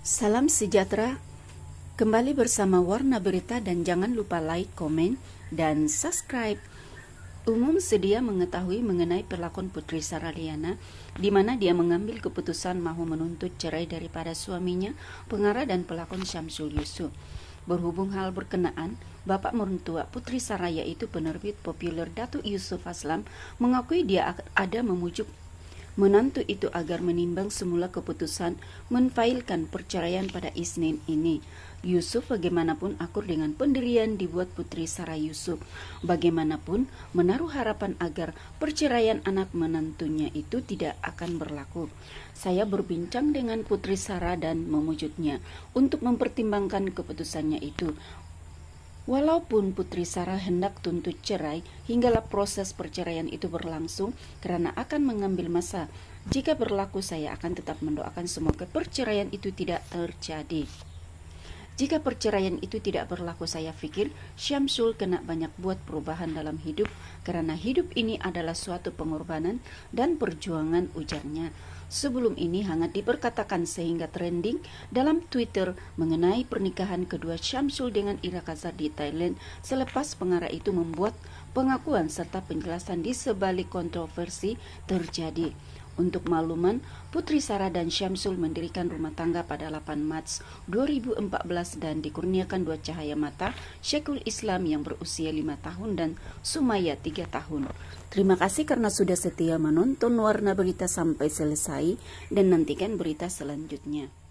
Salam sejahtera. Kembali bersama Warna Berita dan jangan lupa like, komen, dan subscribe. Umum sedia mengetahui mengenai perlakuan Putri Saraliana, di mana dia mengambil keputusan mahu menuntut cerai daripada suaminya, pengarah dan pelakon Syamsul Yusuf. Berhubung hal berkenaan, Bapak Mertua Putri Saraya itu penerbit populer Datu Yusuf Aslam mengakui dia ada memujuk menantu itu agar menimbang semula keputusan menfailkan perceraian pada Isnin ini. Yusuf bagaimanapun akur dengan pendirian dibuat putri Sarah Yusuf. Bagaimanapun menaruh harapan agar perceraian anak menantunya itu tidak akan berlaku. Saya berbincang dengan putri Sarah dan memujudnya untuk mempertimbangkan keputusannya itu. Walaupun Putri Sarah hendak tuntut cerai, hinggalah proses perceraian itu berlangsung karena akan mengambil masa. Jika berlaku, saya akan tetap mendoakan semoga perceraian itu tidak terjadi. Jika perceraian itu tidak berlaku, saya pikir Syamsul kena banyak buat perubahan dalam hidup karena hidup ini adalah suatu pengorbanan dan perjuangan ujarnya sebelum ini hangat diperkatakan sehingga trending dalam Twitter mengenai pernikahan kedua Syamsul dengan Ira Kazar di Thailand selepas pengarah itu membuat pengakuan serta penjelasan di sebalik kontroversi terjadi. Untuk maluman, Putri Sarah dan Syamsul mendirikan rumah tangga pada 8 Mac 2014 dan dikurniakan dua cahaya mata, Syekhul Islam yang berusia 5 tahun dan Sumaya 3 tahun. Terima kasih karena sudah setia menonton Warna Berita sampai selesai dan nantikan berita selanjutnya.